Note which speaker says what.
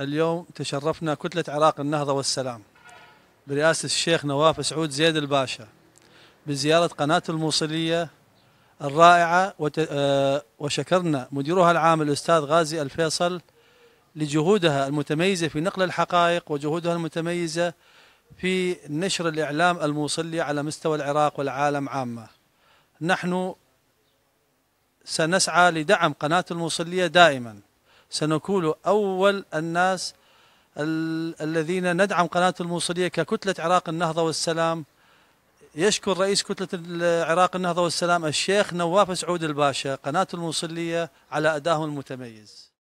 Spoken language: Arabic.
Speaker 1: اليوم تشرفنا كتلة عراق النهضة والسلام برئاسة الشيخ نواف سعود زيد الباشا بزيارة قناة الموصلية الرائعة آه، وشكرنا مديرها العام الأستاذ غازي الفيصل لجهودها المتميزة في نقل الحقائق وجهودها المتميزة في نشر الإعلام الموصلي على مستوى العراق والعالم عامة نحن سنسعى لدعم قناة الموصلية دائما سنكون أول الناس الذين ندعم قناة الموصلية ككتلة عراق النهضة والسلام يشكر رئيس كتلة عراق النهضة والسلام الشيخ نواف سعود الباشا قناة الموصلية على أداهم المتميز